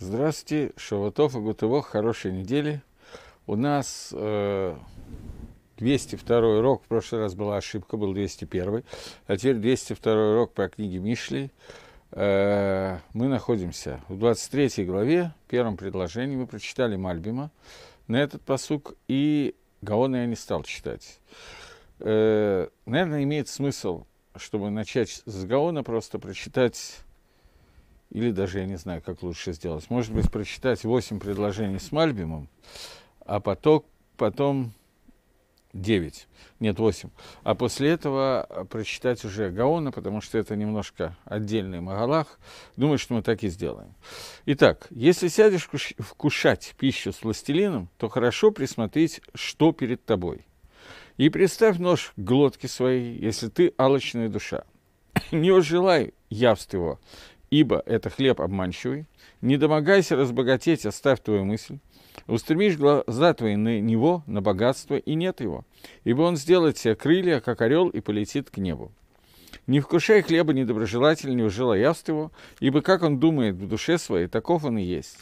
Здравствуйте, Шаватов и Гутывох, хорошей недели. У нас э, 202 урок, в прошлый раз была ошибка, был 201, а теперь 202 урок по книге Мишли. Э, мы находимся в 23 главе, первом предложении, мы прочитали Мальбима на этот посук, и Гаона я не стал читать. Э, наверное, имеет смысл, чтобы начать с Гаона, просто прочитать или даже я не знаю, как лучше сделать. Может быть, прочитать 8 предложений с Мальбимом, а поток, потом 9, нет, 8. А после этого а, прочитать уже Гаона, потому что это немножко отдельный Магалах. Думаю, что мы так и сделаем. Итак, если сядешь вкушать пищу с властелином, то хорошо присмотреть, что перед тобой. И представь нож к глотке своей, если ты алочная душа. Не желай явств его, ибо это хлеб обманчивый. Не домогайся разбогатеть, оставь твою мысль. Устремишь глаза твои на него, на богатство, и нет его, ибо он сделает себе крылья, как орел, и полетит к небу. Не вкушай хлеба недоброжелатель, не ужила явств его, ибо как он думает в душе своей, таков он и есть.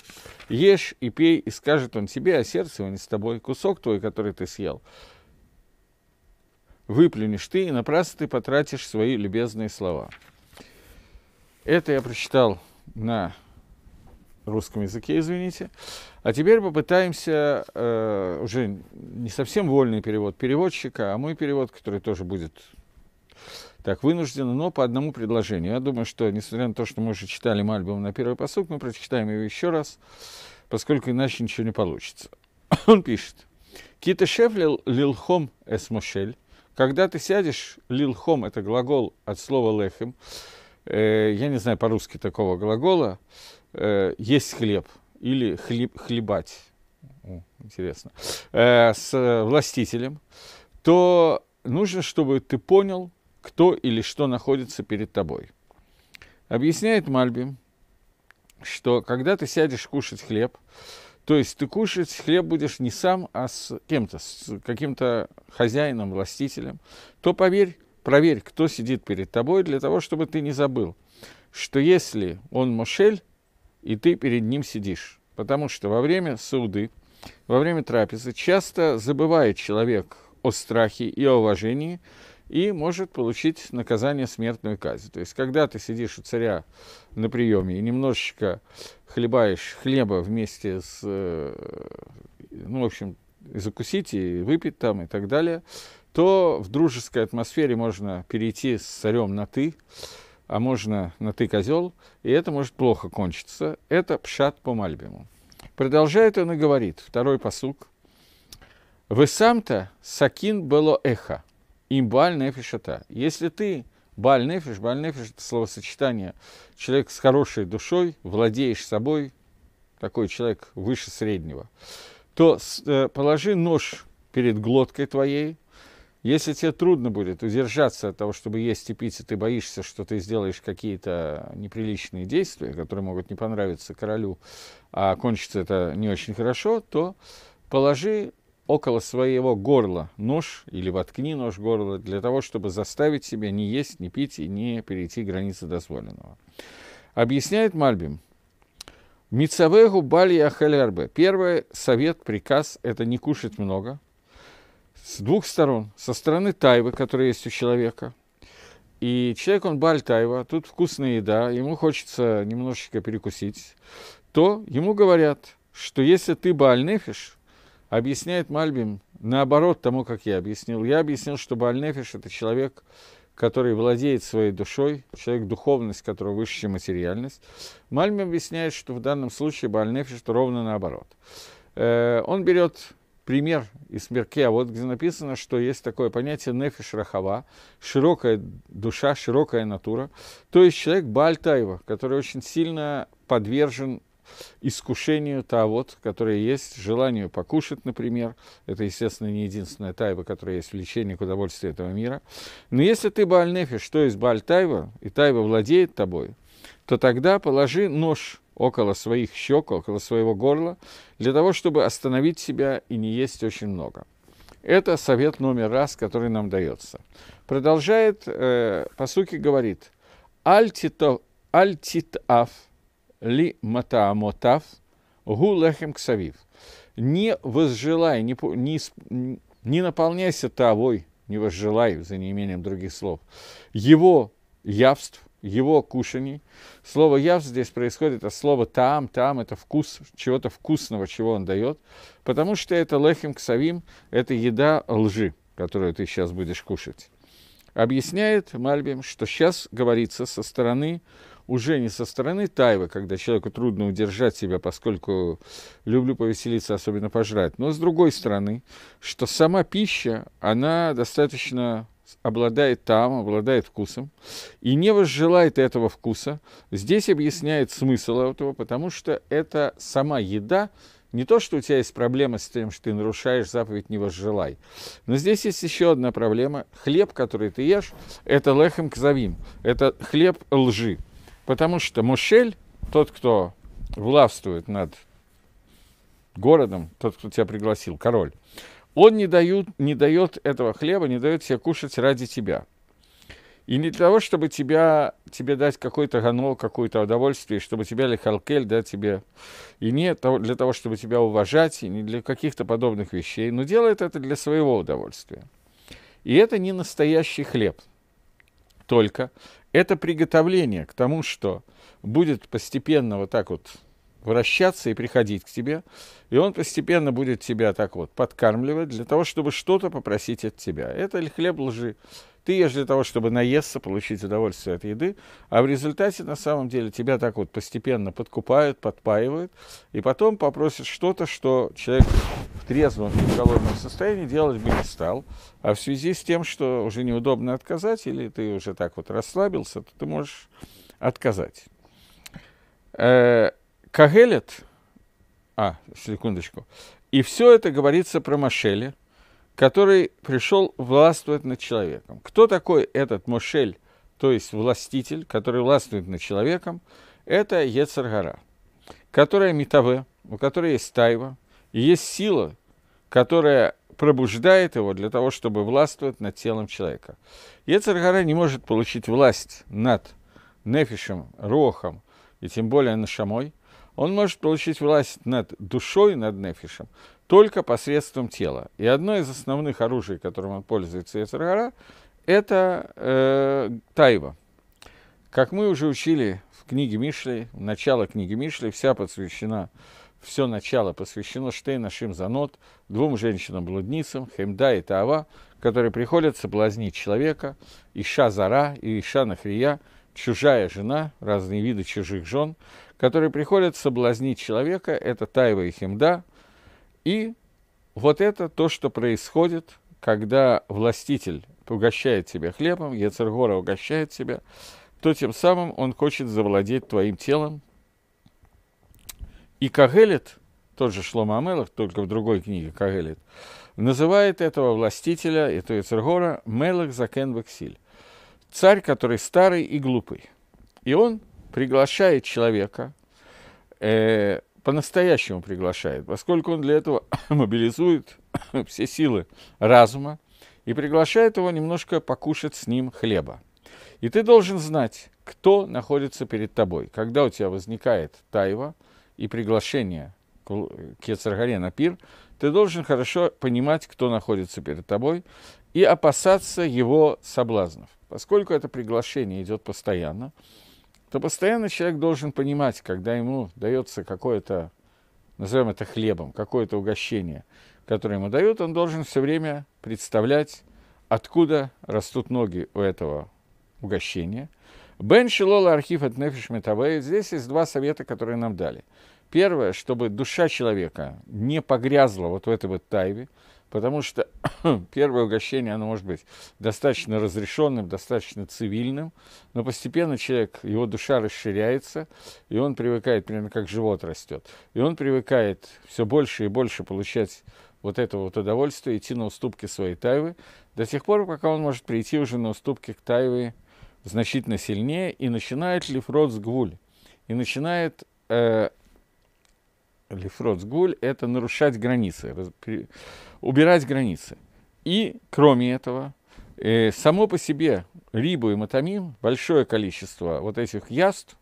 Ешь и пей, и скажет он тебе, а сердце его не с тобой, кусок твой, который ты съел. Выплюнешь ты, и напрасно ты потратишь свои любезные слова. Это я прочитал на русском языке, извините. А теперь попытаемся, э, уже не совсем вольный перевод переводчика, а мой перевод, который тоже будет так вынужден, но по одному предложению. Я думаю, что, несмотря на то, что мы уже читали Мальбом на первый посуд, мы прочитаем его еще раз, поскольку иначе ничего не получится. Он пишет. Кита шефлил лилхом эсмошель. Когда ты сядешь, лилхом – это глагол от слова лехем, Э, я не знаю по-русски такого глагола, э, есть хлеб или хлеб, хлебать, интересно, э, с властителем, то нужно, чтобы ты понял, кто или что находится перед тобой. Объясняет Мальбим, что когда ты сядешь кушать хлеб, то есть ты кушать хлеб будешь не сам, а с кем-то, с каким-то хозяином, властителем, то поверь, проверь, кто сидит перед тобой, для того, чтобы ты не забыл, что если он Мошель, и ты перед ним сидишь. Потому что во время суды, во время трапезы часто забывает человек о страхе и о уважении, и может получить наказание смертную казнь. То есть, когда ты сидишь у царя на приеме и немножечко хлебаешь хлеба вместе с, э, ну, в общем, закусить, и выпить там, и так далее, то в дружеской атмосфере можно перейти с царем на «ты», а можно на «ты козел», и это может плохо кончиться. Это пшат по Мальбиму. Продолжает он и говорит, второй посук. «Вы сам-то сакин было эхо, им баль нефишата». Если ты баль нефиш, баль нефиш – это словосочетание «человек с хорошей душой, владеешь собой», такой человек выше среднего, то э, положи нож перед глоткой твоей, если тебе трудно будет удержаться от того, чтобы есть и пить, и ты боишься, что ты сделаешь какие-то неприличные действия, которые могут не понравиться королю, а кончится это не очень хорошо, то положи около своего горла нож или воткни нож в горло для того, чтобы заставить себя не есть, не пить и не перейти границы дозволенного. Объясняет Мальбим, Мицавегу Бали Ахалярбе. Первый совет, приказ – это не кушать много – с двух сторон. Со стороны тайвы, которая есть у человека. И человек, он баль тайва, тут вкусная еда, ему хочется немножечко перекусить. То ему говорят, что если ты баль нефиш, объясняет Мальбим наоборот тому, как я объяснил. Я объяснил, что баль нефиш – это человек, который владеет своей душой, человек, духовность которого выше, чем материальность. Мальбим объясняет, что в данном случае баль нефиш – это ровно наоборот. Э, он берет пример из Берке, а вот где написано, что есть такое понятие нефиш рахава, широкая душа, широкая натура, то есть человек Бальтаева, который очень сильно подвержен искушению тавод, которое есть, желанию покушать, например. Это, естественно, не единственная тайва, которая есть влечение к удовольствию этого мира. Но если ты баальнефиш, то есть бааль и тайва владеет тобой, то тогда положи нож около своих щек, около своего горла, для того, чтобы остановить себя и не есть очень много. Это совет номер раз, который нам дается. Продолжает, э, по сути, говорит, «Аль-титав ли матаамотав гу лехем ксавив». «Не возжелай, не, не, не наполняйся тавой, не возжелай, за неимением других слов, его явств, его кушаний. Слово «яв» здесь происходит от слова "там-там" это вкус, чего-то вкусного, чего он дает, потому что это лехим ксавим, это еда лжи, которую ты сейчас будешь кушать. Объясняет Мальбим, что сейчас говорится со стороны, уже не со стороны Тайва, когда человеку трудно удержать себя, поскольку люблю повеселиться, особенно пожрать, но с другой стороны, что сама пища, она достаточно обладает там, обладает вкусом, и не возжелает этого вкуса, здесь объясняет смысл этого, потому что это сама еда, не то, что у тебя есть проблема с тем, что ты нарушаешь заповедь «не возжелай». Но здесь есть еще одна проблема. Хлеб, который ты ешь, это лехем кзавим, это хлеб лжи. Потому что мушель, тот, кто властвует над городом, тот, кто тебя пригласил, король, он не, дают, не дает этого хлеба, не дает себе кушать ради тебя. И не для того, чтобы тебя, тебе дать какое то гано, какое-то удовольствие, чтобы тебя лихалкель, да, тебе, и не для того, чтобы тебя уважать, и не для каких-то подобных вещей, но делает это для своего удовольствия. И это не настоящий хлеб только, это приготовление к тому, что будет постепенно вот так вот вращаться и приходить к тебе, и он постепенно будет тебя так вот подкармливать для того, чтобы что-то попросить от тебя. Это ли хлеб лжи. Ты ешь для того, чтобы наесться, получить удовольствие от еды, а в результате на самом деле тебя так вот постепенно подкупают, подпаивают, и потом попросят что-то, что человек в трезвом и в голодном состоянии делать бы не стал. А в связи с тем, что уже неудобно отказать, или ты уже так вот расслабился, то ты можешь отказать. Э, Кагелет, а, секундочку, и все это говорится про Машеле, который пришел властвовать над человеком. Кто такой этот Мошель, то есть властитель, который властвует над человеком? Это Ецаргара, которая метаве, у которой есть тайва, и есть сила, которая пробуждает его для того, чтобы властвовать над телом человека. Ецаргара не может получить власть над нефишем, рохом, и тем более нашамой, он может получить власть над душой, над нефишем, только посредством тела. И одно из основных оружий, которым он пользуется, Ецаргара, это э, тайва. Как мы уже учили в книге Мишли, начало книги Мишли, вся посвящена, все начало посвящено штейнашим занот, двум женщинам-блудницам, Хемда и Таава, которые приходят соблазнить человека, Иша Зара и Иша Нахрия, чужая жена, разные виды чужих жен, которые приходят соблазнить человека, это Тайва и Химда. И вот это то, что происходит, когда властитель угощает тебя хлебом, Яцергора угощает тебя, то тем самым он хочет завладеть твоим телом. И Кагелет, тот же Шлома Амелах, только в другой книге Кагелет, называет этого властителя, этого Яцергора, Мелах Закен Вексиль. Царь, который старый и глупый. И он приглашает человека, э, по-настоящему приглашает, поскольку он для этого мобилизует все силы разума и приглашает его немножко покушать с ним хлеба. И ты должен знать, кто находится перед тобой. Когда у тебя возникает тайва и приглашение к Кецаргаре на пир, ты должен хорошо понимать, кто находится перед тобой, и опасаться его соблазнов. Поскольку это приглашение идет постоянно, то постоянно человек должен понимать, когда ему дается какое-то, назовем это хлебом, какое-то угощение, которое ему дают, он должен все время представлять, откуда растут ноги у этого угощения. Бен Шилола архив от Нефиш Метавея. Здесь есть два совета, которые нам дали. Первое, чтобы душа человека не погрязла вот в этой вот тайве, потому что первое угощение, оно может быть достаточно разрешенным, достаточно цивильным, но постепенно человек, его душа расширяется, и он привыкает, примерно как живот растет, и он привыкает все больше и больше получать вот этого вот удовольствия, идти на уступки своей тайвы, до тех пор, пока он может прийти уже на уступки к тайве значительно сильнее, и начинает лифрод с гвуль, и начинает э, лифроцгуль – это нарушать границы, убирать границы. И, кроме этого, э, само по себе рибу и матамим, большое количество вот этих яств,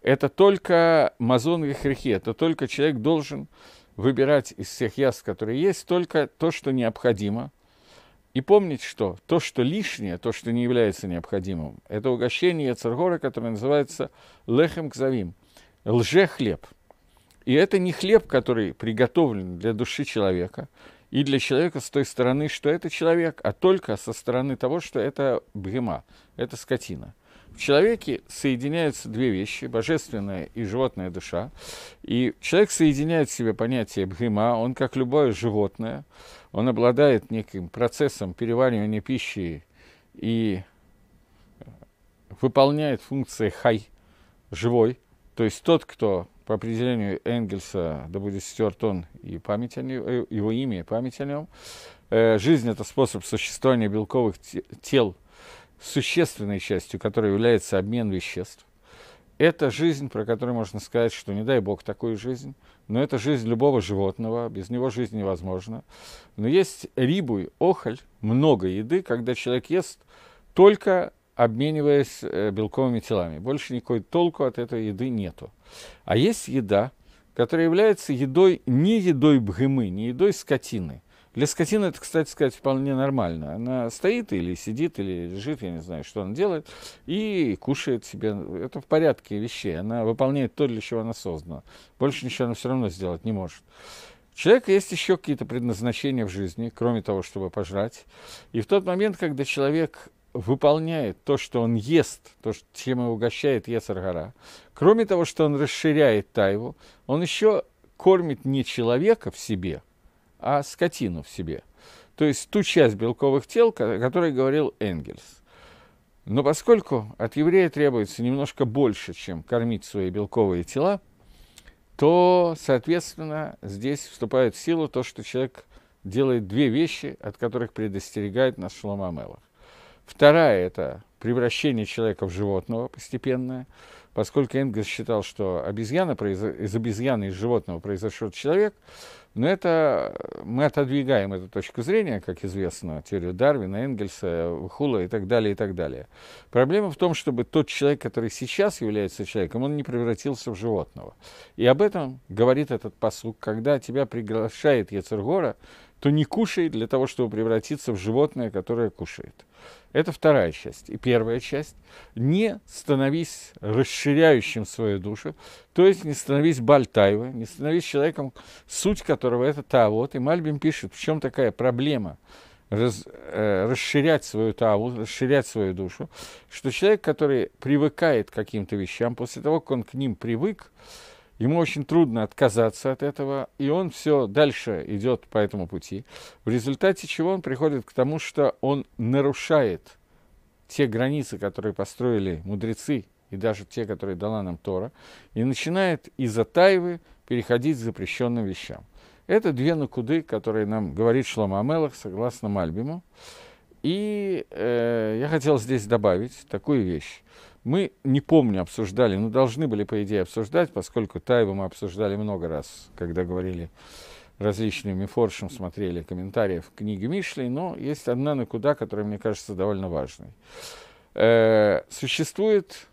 это только мазон и хрихи, это только человек должен выбирать из всех яств, которые есть, только то, что необходимо. И помнить, что то, что лишнее, то, что не является необходимым, это угощение Царгора, которое называется лехем кзавим, лже-хлеб – и это не хлеб, который приготовлен для души человека и для человека с той стороны, что это человек, а только со стороны того, что это бхима, это скотина. В человеке соединяются две вещи, божественная и животная душа. И человек соединяет в себе понятие бхима, он как любое животное, он обладает неким процессом переваривания пищи и э, выполняет функции хай, живой, то есть тот, кто по определению Энгельса, да будет стерт он и память о нем, э, его имя и память о нем. Э, жизнь – это способ существования белковых тел, существенной частью которой является обмен веществ. Это жизнь, про которую можно сказать, что не дай бог такую жизнь, но это жизнь любого животного, без него жизнь невозможна. Но есть рибуй, охоль, много еды, когда человек ест только обмениваясь э, белковыми телами. Больше никакой толку от этой еды нету. А есть еда, которая является едой, не едой бгымы, не едой скотины. Для скотины это, кстати сказать, вполне нормально. Она стоит или сидит, или лежит, я не знаю, что она делает, и кушает себе. Это в порядке вещей. Она выполняет то, для чего она создана. Больше ничего она все равно сделать не может. У человека есть еще какие-то предназначения в жизни, кроме того, чтобы пожрать. И в тот момент, когда человек выполняет то, что он ест, то, чем его угощает Ецаргара. Кроме того, что он расширяет тайву, он еще кормит не человека в себе, а скотину в себе. То есть ту часть белковых тел, о которой говорил Энгельс. Но поскольку от еврея требуется немножко больше, чем кормить свои белковые тела, то, соответственно, здесь вступает в силу то, что человек делает две вещи, от которых предостерегает нас Шлома Мелах. Вторая – это превращение человека в животного постепенное, поскольку Энгельс считал, что обезьяна, из обезьяны, из животного произошел человек, но это мы отодвигаем эту точку зрения, как известно, теорию Дарвина, Энгельса, Хула и так далее, и так далее. Проблема в том, чтобы тот человек, который сейчас является человеком, он не превратился в животного. И об этом говорит этот послуг, когда тебя приглашает Яцергора, то не кушай для того, чтобы превратиться в животное, которое кушает. Это вторая часть. И первая часть – не становись расширяющим свою душу, то есть не становись бальтаева, не становись человеком, суть которого – это таавот. И Мальбим пишет, в чем такая проблема раз, э, расширять свою таавут, расширять свою душу, что человек, который привыкает к каким-то вещам, после того, как он к ним привык, э, Ему очень трудно отказаться от этого, и он все дальше идет по этому пути, в результате чего он приходит к тому, что он нарушает те границы, которые построили мудрецы, и даже те, которые дала нам Тора, и начинает из за тайвы переходить к запрещенным вещам. Это две накуды, которые нам говорит Шлома Амелах, согласно Мальбиму. И э, я хотел здесь добавить такую вещь, мы, не помню, обсуждали, но должны были, по идее, обсуждать, поскольку Тайбу мы обсуждали много раз, когда говорили различные мифоршем, смотрели комментарии в книге Мишли, но есть одна на куда, которая, мне кажется, довольно важной. Э, существует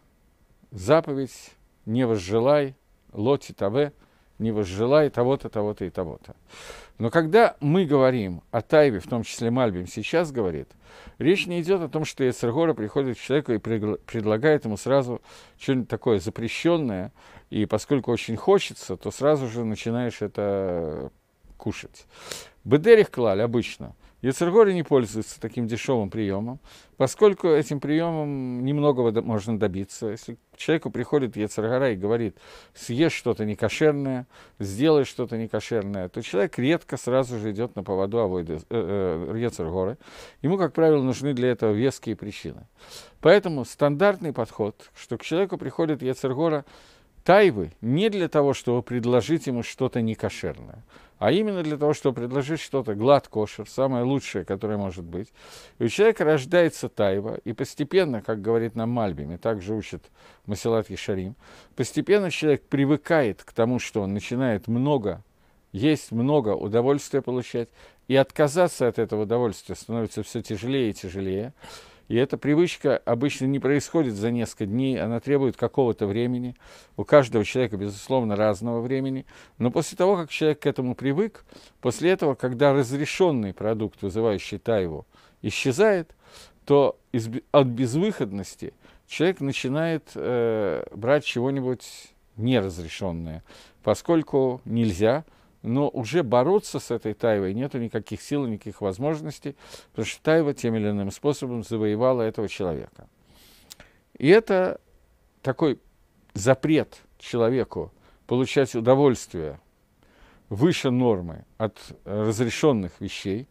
заповедь «Не возжелай лоти таве», «Не возжелай того-то, того-то и того-то». Но когда мы говорим о Тайве, в том числе Мальбим сейчас говорит, речь не идет о том, что Ецергора приходит к человеку и предлагает ему сразу что-нибудь такое запрещенное, и поскольку очень хочется, то сразу же начинаешь это кушать. Бедерих клаль обычно – Яцергори не пользуется таким дешевым приемом, поскольку этим приемом немного можно добиться. Если к человеку приходит Яцергора и говорит, съешь что-то некошерное, сделай что-то некошерное, то человек редко сразу же идет на поводу авойды, э, э, Яцергоры. Ему, как правило, нужны для этого веские причины. Поэтому стандартный подход, что к человеку приходит Яцергора тайвы не для того, чтобы предложить ему что-то некошерное – а именно для того, чтобы предложить что-то гладкошер, самое лучшее, которое может быть. И у человека рождается тайва, и постепенно, как говорит нам Мальбим, и также учит Масилат Шарим, постепенно человек привыкает к тому, что он начинает много есть, много удовольствия получать, и отказаться от этого удовольствия становится все тяжелее и тяжелее. И эта привычка обычно не происходит за несколько дней, она требует какого-то времени. У каждого человека, безусловно, разного времени. Но после того, как человек к этому привык, после этого, когда разрешенный продукт, вызывающий тайву, исчезает, то из, от безвыходности человек начинает э, брать чего-нибудь неразрешенное, поскольку нельзя, но уже бороться с этой Тайвой нету никаких сил, никаких возможностей, потому что Тайва тем или иным способом завоевала этого человека. И это такой запрет человеку получать удовольствие выше нормы от разрешенных вещей,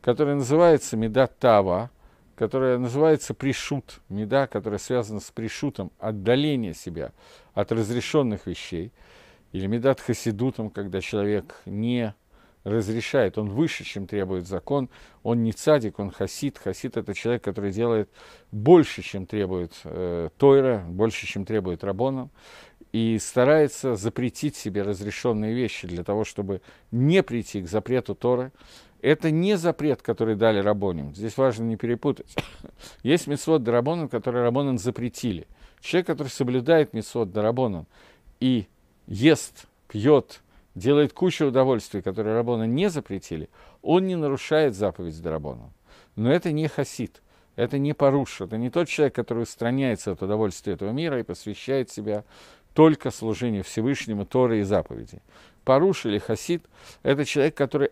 которая называется меда Тава, которая называется пришут, меда, которая связана с пришутом, отдаление себя от разрешенных вещей – или Медат Хасидутом, когда человек не разрешает, он выше, чем требует закон, он не цадик, он хасид. Хасид – это человек, который делает больше, чем требует э, Тойра, больше, чем требует Рабона, и старается запретить себе разрешенные вещи для того, чтобы не прийти к запрету Торы. Это не запрет, который дали Рабоним. Здесь важно не перепутать. Есть Митсвот Дарабонан, который Рабонан запретили. Человек, который соблюдает Митсвот Дарабонан и ест, пьет, делает кучу удовольствий, которые Рабона не запретили, он не нарушает заповедь Дарабона. Но это не хасид, это не поруш, это не тот человек, который устраняется от удовольствия этого мира и посвящает себя только служению Всевышнему Торы и заповеди. Паруш или хасид – это человек, который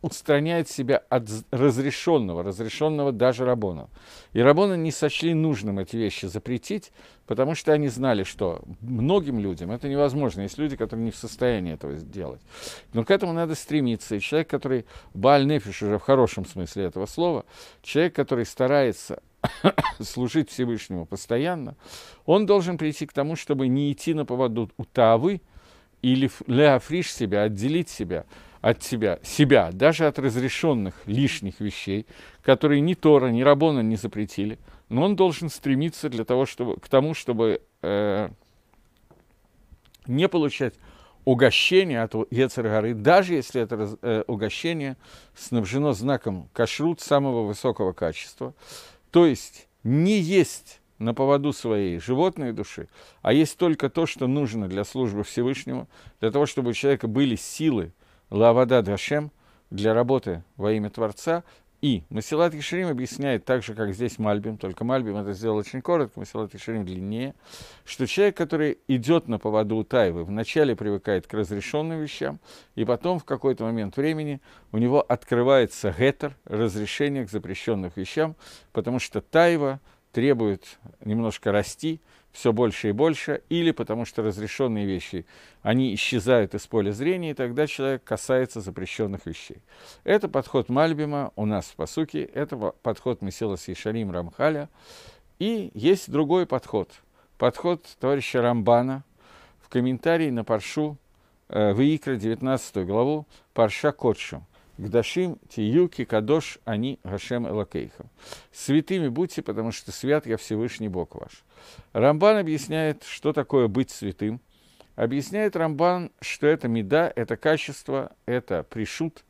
устраняет себя от разрешенного, разрешенного даже Рабона. И Рабона не сочли нужным эти вещи запретить, потому что они знали, что многим людям это невозможно. Есть люди, которые не в состоянии этого сделать. Но к этому надо стремиться. И человек, который, Бааль Нефиш уже в хорошем смысле этого слова, человек, который старается служить Всевышнему постоянно, он должен прийти к тому, чтобы не идти на поводу у Тавы или леофриш себя, отделить себя – от себя, себя, даже от разрешенных лишних вещей, которые ни Тора, ни Рабона не запретили, но он должен стремиться для того, чтобы, к тому, чтобы э, не получать угощение от Ецергары, даже если это э, угощение снабжено знаком кашрут самого высокого качества, то есть не есть на поводу своей животной души, а есть только то, что нужно для службы Всевышнего, для того, чтобы у человека были силы – Лавада Дашем, для работы во имя Творца. И Масилат Ешерим объясняет так же, как здесь Мальбим, только Мальбим это сделал очень коротко, Масилат Ешерим длиннее, что человек, который идет на поводу у Тайвы, вначале привыкает к разрешенным вещам, и потом в какой-то момент времени у него открывается гетер, разрешение к запрещенным вещам, потому что Тайва требует немножко расти, все больше и больше, или потому что разрешенные вещи, они исчезают из поля зрения, и тогда человек касается запрещенных вещей. Это подход Мальбима у нас в Пасуке, это подход Месила Сейшалим Рамхаля, и есть другой подход, подход товарища Рамбана в комментарии на Паршу, э, в Икра, 19 главу, Парша Котшу – Гдашим, Тиюки, Кадош, они Гашем Элакейхам. Святыми будьте, потому что свят я Всевышний Бог ваш. Рамбан объясняет, что такое быть святым. Объясняет Рамбан, что это меда, это качество, это пришут,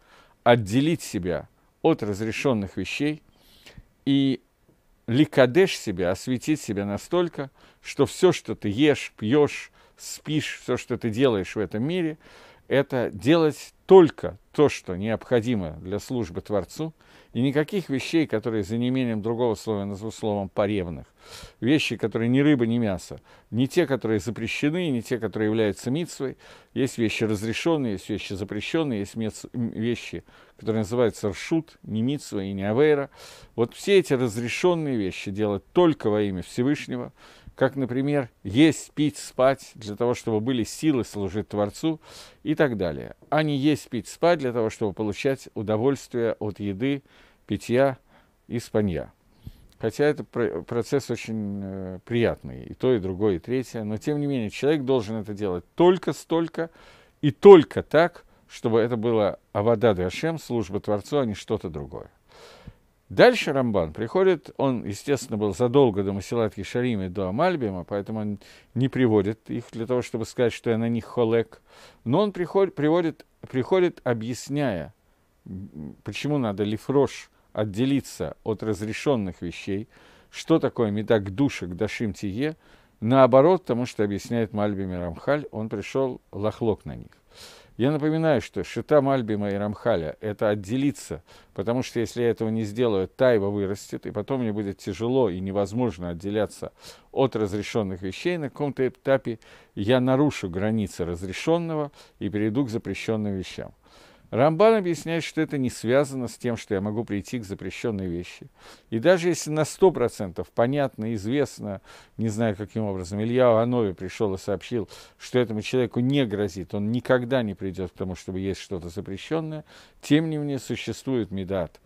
отделить себя от разрешенных вещей и ликадеш себя, осветить себя настолько, что все, что ты ешь, пьешь, спишь, все, что ты делаешь в этом мире, это делать только то, что необходимо для службы Творцу, и никаких вещей, которые за неимением другого слова назову словом поревных, вещи, которые ни рыба, ни мясо, не те, которые запрещены, не те, которые являются митцвой, есть вещи разрешенные, есть вещи запрещенные, есть мец... вещи, которые называются ршут, не митцва и не авера. Вот все эти разрешенные вещи делать только во имя Всевышнего, как, например, есть, пить, спать, для того, чтобы были силы служить Творцу и так далее, а не есть, пить, спать для того, чтобы получать удовольствие от еды, питья и спанья. Хотя это процесс очень э, приятный, и то, и другое, и третье, но тем не менее человек должен это делать только столько и только так, чтобы это было Авада Дашем, служба Творцу, а не что-то другое. Дальше Рамбан приходит, он, естественно, был задолго до Масилатки Кишарим и до Амальбима, поэтому он не приводит их для того, чтобы сказать, что я на них холек. Но он приходит, приводит, приходит объясняя, почему надо лифрош отделиться от разрешенных вещей, что такое медак душек дашим тие, наоборот, тому, что объясняет Мальбим и Рамхаль, он пришел лохлок на них. Я напоминаю, что Шитам Альбима и Рамхаля – это отделиться, потому что если я этого не сделаю, тайва вырастет, и потом мне будет тяжело и невозможно отделяться от разрешенных вещей. На каком-то этапе я нарушу границы разрешенного и перейду к запрещенным вещам. Рамбан объясняет, что это не связано с тем, что я могу прийти к запрещенной вещи. И даже если на 100% понятно, известно, не знаю каким образом, Илья Анове пришел и сообщил, что этому человеку не грозит, он никогда не придет к тому, чтобы есть что-то запрещенное, тем не менее существует медат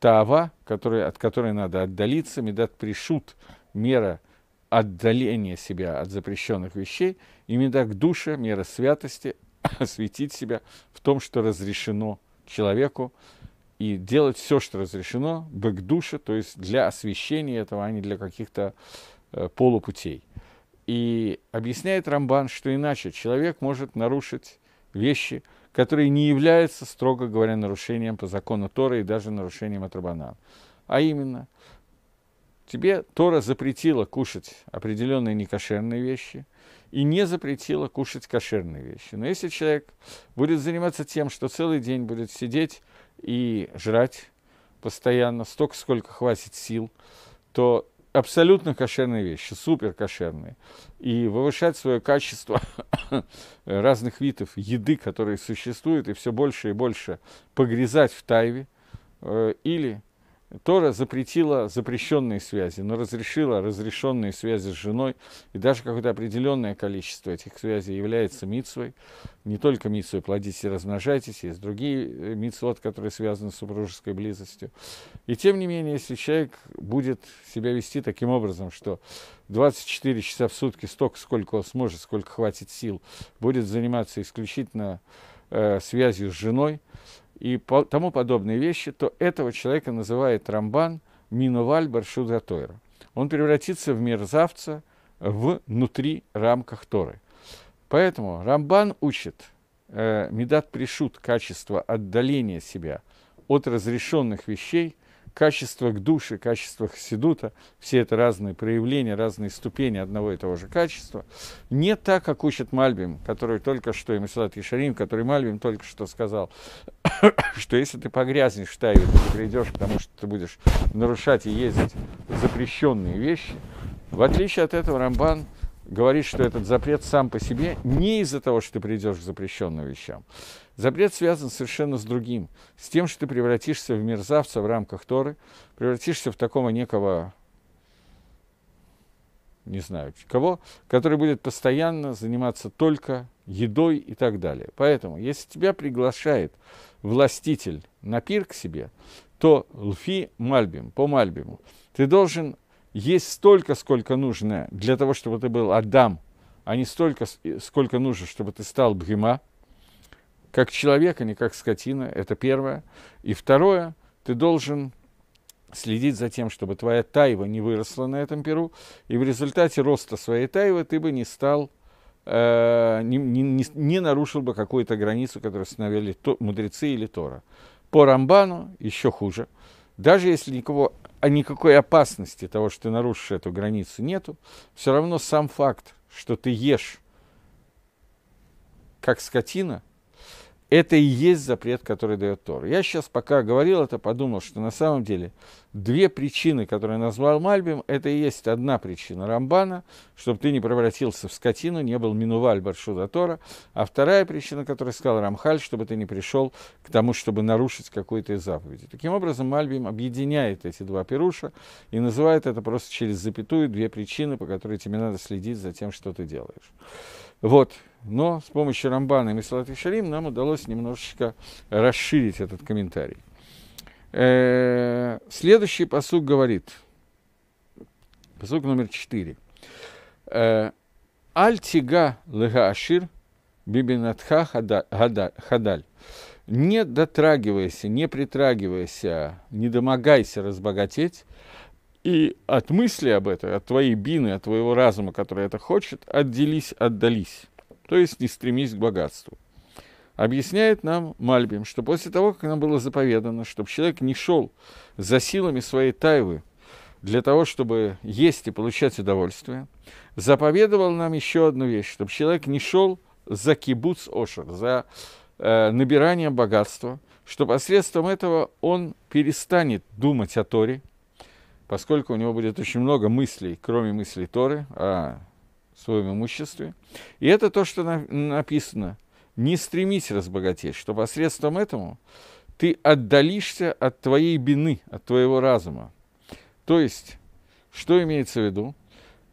Тава, который, от которой надо отдалиться, медат Пришут, мера отдаления себя от запрещенных вещей, и медак Душа, мера святости осветить себя в том, что разрешено человеку, и делать все, что разрешено, бэкдуша, то есть для освещения этого, а не для каких-то э, полупутей. И объясняет Рамбан, что иначе человек может нарушить вещи, которые не являются, строго говоря, нарушением по закону Тора и даже нарушением от Рабана. А именно, тебе Тора запретила кушать определенные некошерные вещи и не запретила кушать кошерные вещи. Но если человек будет заниматься тем, что целый день будет сидеть и жрать постоянно, столько, сколько хватит сил, то абсолютно кошерные вещи, супер кошерные, и повышать свое качество разных видов еды, которые существуют, и все больше и больше погрязать в тайве, э, или Тора запретила запрещенные связи, но разрешила разрешенные связи с женой, и даже какое-то определенное количество этих связей является митсвой. Не только митсвой плодитесь и размножайтесь, есть другие э, митсвот, которые связаны с супружеской близостью. И тем не менее, если человек будет себя вести таким образом, что 24 часа в сутки, столько, сколько он сможет, сколько хватит сил, будет заниматься исключительно э, связью с женой, и тому подобные вещи, то этого человека называет Рамбан Минуваль Баршуда Тойра. Он превратится в мерзавца внутри рамках Торы. Поэтому Рамбан учит э, Медат Пришут качество отдаления себя от разрешенных вещей – качествах души, качествах седута, все это разные проявления, разные ступени одного и того же качества, не так, как учит Мальбим, который только что, и Масилат Ишарим, который Мальбим только что сказал, что если ты погрязнешь в тайве, ты придешь к тому, что ты будешь нарушать и ездить запрещенные вещи, в отличие от этого Рамбан – говорит, что этот запрет сам по себе не из-за того, что ты придешь к запрещенным вещам. Запрет связан совершенно с другим, с тем, что ты превратишься в мерзавца в рамках Торы, превратишься в такого некого не знаю кого, который будет постоянно заниматься только едой и так далее. Поэтому, если тебя приглашает властитель на пир к себе, то лфи мальбим, по мальбиму, ты должен есть столько, сколько нужно для того, чтобы ты был Адам, а не столько, э, сколько нужно, чтобы ты стал Бхима, как человек, а не как скотина, это первое. И второе, ты должен следить за тем, чтобы твоя тайва не выросла на этом перу, и в результате роста своей тайвы ты бы не стал, э, не, не, не нарушил бы какую-то границу, которую установили то, мудрецы или Тора. По Рамбану еще хуже. Даже если никого а никакой опасности того, что ты нарушишь эту границу, нету. Все равно сам факт, что ты ешь как скотина – это и есть запрет, который дает Тор. Я сейчас, пока говорил это, подумал, что на самом деле две причины, которые назвал Мальбим, это и есть одна причина Рамбана, чтобы ты не превратился в скотину, не был минуваль Баршуда Тора, а вторая причина, которую сказал Рамхаль, чтобы ты не пришел к тому, чтобы нарушить какую-то из заповедей. Таким образом, Мальбим объединяет эти два перуша и называет это просто через запятую две причины, по которой тебе надо следить за тем, что ты делаешь. Вот. Но с помощью Рамбана и Месалат и Шарим нам удалось немножечко расширить этот комментарий. Э, следующий посуг говорит, посуг номер четыре. Э, Аль-тига лега ашир бибинатха хадаль. Не дотрагивайся, не притрагивайся, не домогайся разбогатеть, и от мысли об этом, от твоей бины, от твоего разума, который это хочет, отделись, отдались. То есть не стремись к богатству. Объясняет нам Мальбим, что после того, как нам было заповедано, чтобы человек не шел за силами своей тайвы для того, чтобы есть и получать удовольствие, заповедовал нам еще одну вещь, чтобы человек не шел за кибуц ошер, за э, набиранием богатства, что посредством этого он перестанет думать о Торе – поскольку у него будет очень много мыслей, кроме мыслей Торы, о своем имуществе. И это то, что написано. Не стремись разбогатеть, что посредством этому ты отдалишься от твоей бины, от твоего разума. То есть, что имеется в виду?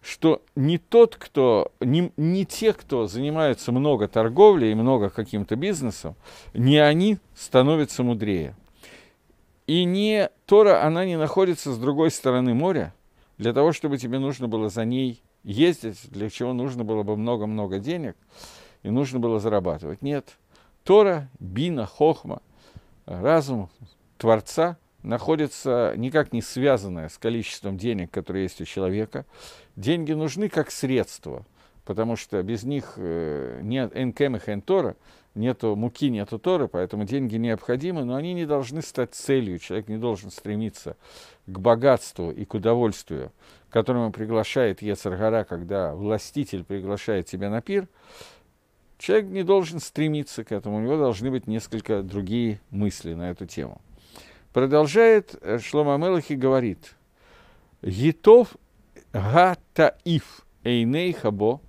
Что не тот, кто, не, не те, кто занимаются много торговлей и много каким-то бизнесом, не они становятся мудрее. И не, Тора, она не находится с другой стороны моря, для того, чтобы тебе нужно было за ней ездить, для чего нужно было бы много-много денег, и нужно было зарабатывать. Нет. Тора, Бина, Хохма, разум Творца находится никак не связанная с количеством денег, которые есть у человека. Деньги нужны как средство, потому что без них э, нет энкемих энтора, нету муки, нету Торы, поэтому деньги необходимы, но они не должны стать целью. Человек не должен стремиться к богатству и к удовольствию, к которому приглашает Ецаргара, когда властитель приглашает тебя на пир. Человек не должен стремиться к этому, у него должны быть несколько другие мысли на эту тему. Продолжает э, Шлома Мелах и говорит, "Етов гатаиф эйней хабо,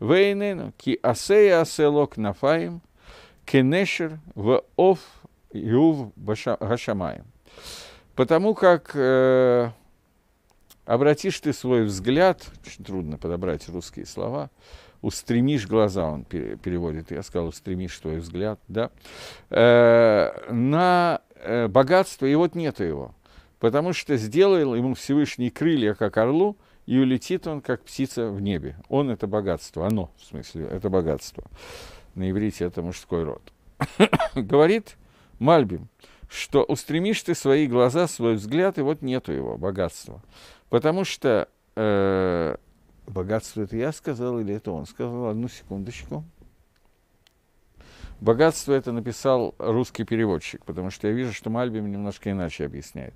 вейнену ки асея аселок нафаим – Кенешер в Оф Юв Гашамай. Потому как э, обратишь ты свой взгляд, очень трудно подобрать русские слова, устремишь глаза, он переводит, я сказал, устремишь твой взгляд, да, э, на э, богатство, и вот нету его, потому что сделал ему Всевышний крылья, как орлу, и улетит он, как птица в небе. Он – это богатство, оно, в смысле, это богатство на иврите это мужской род. Говорит Мальбим, что устремишь ты свои глаза, свой взгляд, и вот нету его, богатства. Потому что э, богатство это я сказал или это он сказал, одну секундочку. Богатство это написал русский переводчик, потому что я вижу, что Мальбим немножко иначе объясняет.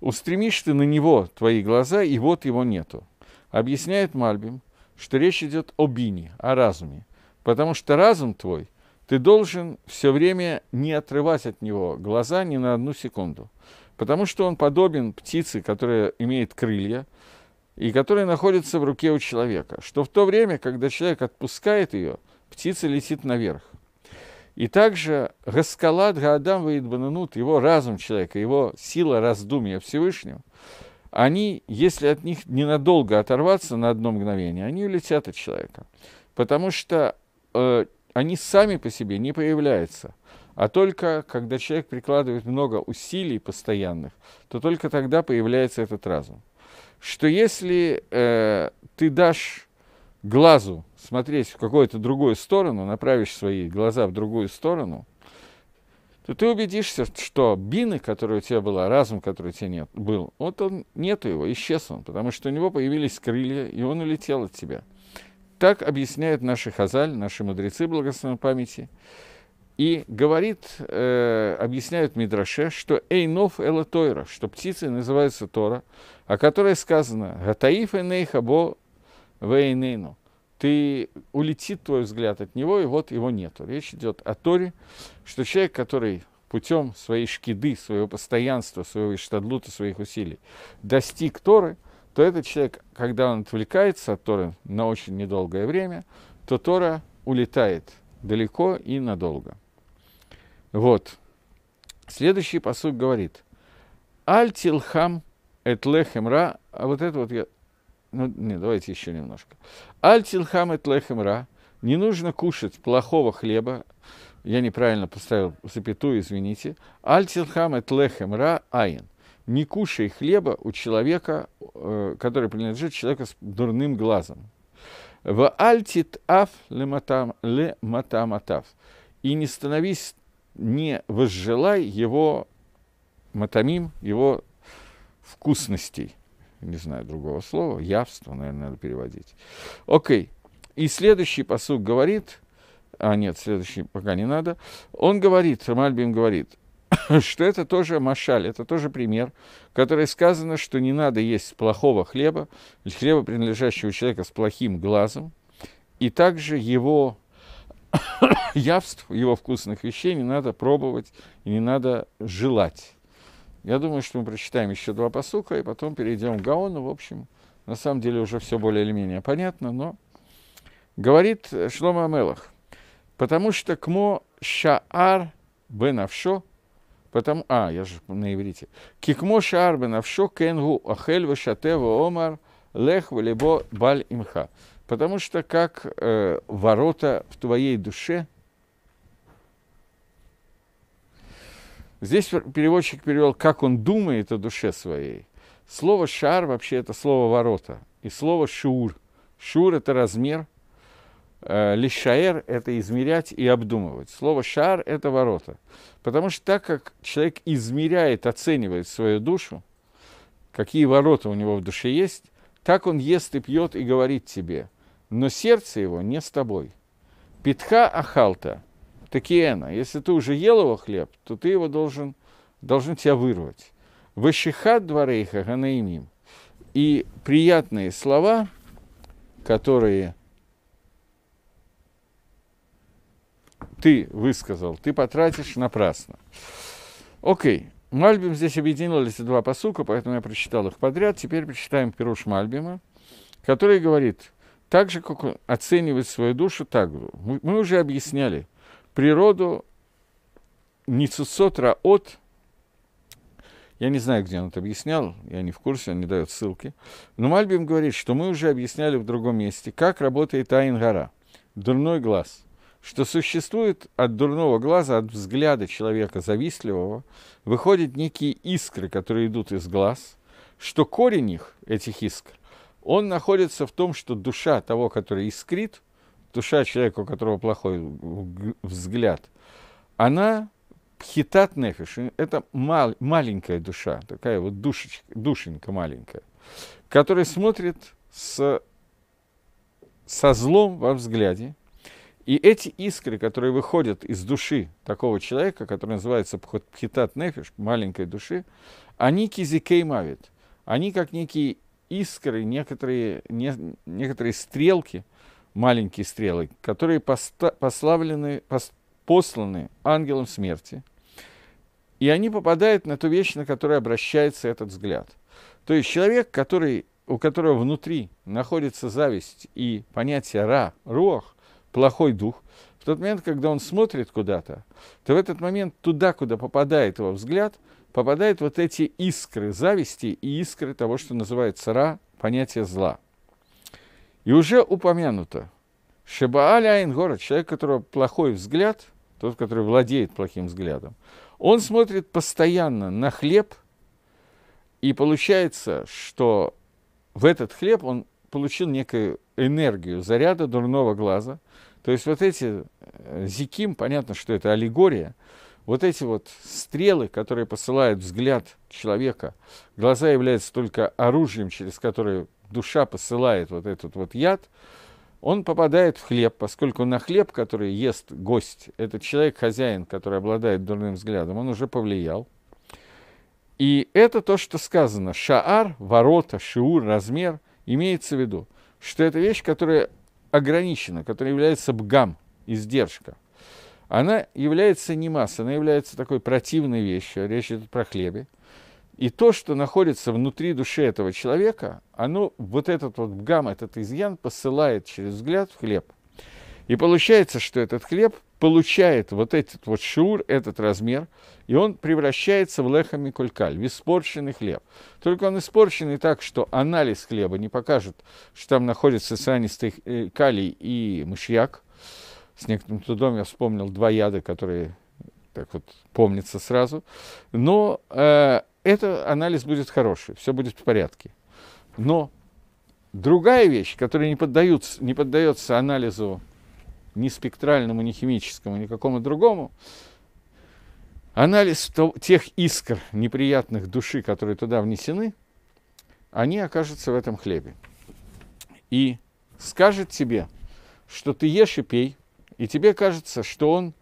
Устремишь ты на него твои глаза, и вот его нету. Объясняет Мальбим, что речь идет о бине, о разуме. Потому что разум твой ты должен все время не отрывать от него глаза ни на одну секунду. Потому что он подобен птице, которая имеет крылья, и которая находится в руке у человека, что в то время, когда человек отпускает ее, птица летит наверх. И также Гаскалад Гаадам Ваидбананут, его разум человека, его сила раздумья Всевышнего, они, если от них ненадолго оторваться на одно мгновение, они улетят от человека. Потому что Э, они сами по себе не появляются. А только когда человек прикладывает много усилий постоянных, то только тогда появляется этот разум. Что если э, ты дашь глазу смотреть в какую-то другую сторону, направишь свои глаза в другую сторону, то ты убедишься, что бины, которые у тебя была, разум, который у тебя нет, был, вот он, нету его, исчез он, потому что у него появились крылья, и он улетел от тебя. Так объясняет наши хазаль, наши мудрецы благословенной памяти. И говорит, э, объясняют Мидраше, что «эйнов эла тойра», что птицы называются Тора, о которой сказано «гатаиф энейха бо вейнейну». Ты улетит твой взгляд от него, и вот его нету. Речь идет о Торе, что человек, который путем своей шкиды, своего постоянства, своего штадлута, своих усилий достиг Торы – то этот человек, когда он отвлекается от Торы на очень недолгое время, то Тора улетает далеко и надолго. Вот. Следующий посуд говорит. Аль тилхам эт лехемра. А вот это вот я... Ну, не, давайте еще немножко. Аль тилхам эт лехемра. Не нужно кушать плохого хлеба. Я неправильно поставил запятую, извините. Аль тилхам эт лехемра айн не кушай хлеба у человека, э, который принадлежит человеку с дурным глазом. В альтит аф ле ле матаматав. И не становись, не возжелай его матамим, его вкусностей. Не знаю другого слова, явство, наверное, надо переводить. Окей. И следующий посуд говорит, а нет, следующий пока не надо, он говорит, Рамальбим говорит, что это тоже машаль, это тоже пример, в котором сказано, что не надо есть плохого хлеба, хлеба, принадлежащего человека с плохим глазом, и также его явств, его вкусных вещей не надо пробовать и не надо желать. Я думаю, что мы прочитаем еще два посука, и потом перейдем к Гаону. В общем, на самом деле уже все более или менее понятно, но говорит Шлома Амелах, потому что кмо шаар бенавшо – Потому, а, я же на иврите. Кикмо шарбен авшо кенгу ахель вашатева омар лех валибо баль имха. Потому что как э, ворота в твоей душе, Здесь переводчик перевел, как он думает о душе своей. Слово «шар» вообще это слово «ворота». И слово «шур». «Шур» — это размер – Э, лишь это измерять и обдумывать. Слово «шар» – это ворота. Потому что так как человек измеряет, оценивает свою душу, какие ворота у него в душе есть, так он ест и пьет и говорит тебе. Но сердце его не с тобой. Питха ахалта, такиена. Если ты уже ел его хлеб, то ты его должен, должен тебя вырвать. Ващихат дворейха ганаимим. И приятные слова, которые – ты высказал, ты потратишь напрасно. Окей. Мальбим здесь объединил эти два посука, поэтому я прочитал их подряд. Теперь прочитаем Пируш Мальбима, который говорит, так же, как оценивать свою душу, так же. Мы, уже объясняли природу Ницусот от. я не знаю, где он это объяснял, я не в курсе, он не дает ссылки. Но Мальбим говорит, что мы уже объясняли в другом месте, как работает айн дурной глаз – что существует от дурного глаза, от взгляда человека завистливого, выходят некие искры, которые идут из глаз, что корень их, этих искр, он находится в том, что душа того, который искрит, душа человека, у которого плохой взгляд, она хитат нефиш, это мал, маленькая душа, такая вот душечка, душенька маленькая, которая смотрит с, со злом во взгляде – и эти искры, которые выходят из души такого человека, который называется Пхитат Нефиш, маленькой души, они кизикей мавит. Они как некие искры, некоторые, не, некоторые стрелки, маленькие стрелы, которые поста, пославлены, пос, посланы ангелом смерти. И они попадают на ту вещь, на которую обращается этот взгляд. То есть человек, который, у которого внутри находится зависть и понятие ра, рух – плохой дух, в тот момент, когда он смотрит куда-то, то в этот момент туда, куда попадает его взгляд, попадают вот эти искры зависти и искры того, что называется ра, понятие зла. И уже упомянуто, Шебааля Айнгора, человек, у которого плохой взгляд, тот, который владеет плохим взглядом, он смотрит постоянно на хлеб, и получается, что в этот хлеб он получил некую энергию заряда дурного глаза. То есть вот эти э, зиким, понятно, что это аллегория, вот эти вот стрелы, которые посылают взгляд человека, глаза являются только оружием, через которое душа посылает вот этот вот яд, он попадает в хлеб, поскольку на хлеб, который ест гость, этот человек, хозяин, который обладает дурным взглядом, он уже повлиял. И это то, что сказано. Шаар, ворота, шиур, размер – Имеется в виду, что это вещь, которая ограничена, которая является бгам, издержка. Она является не масса, она является такой противной вещью, речь идет про хлебе. И то, что находится внутри души этого человека, оно, вот этот вот бгам, этот изъян посылает через взгляд в хлеб. И получается, что этот хлеб – получает вот этот вот шур, этот размер, и он превращается в леха микулькаль, в испорченный хлеб. Только он испорченный так, что анализ хлеба не покажет, что там находится цианистый э, калий и мышьяк. С некоторым трудом я вспомнил два яда, которые так вот помнится сразу. Но э, это анализ будет хороший, все будет в порядке. Но другая вещь, которая не, поддаются, не поддается анализу ни спектральному, ни химическому, ни какому другому, анализ тех искр неприятных души, которые туда внесены, они окажутся в этом хлебе. И скажет тебе, что ты ешь и пей, и тебе кажется, что он,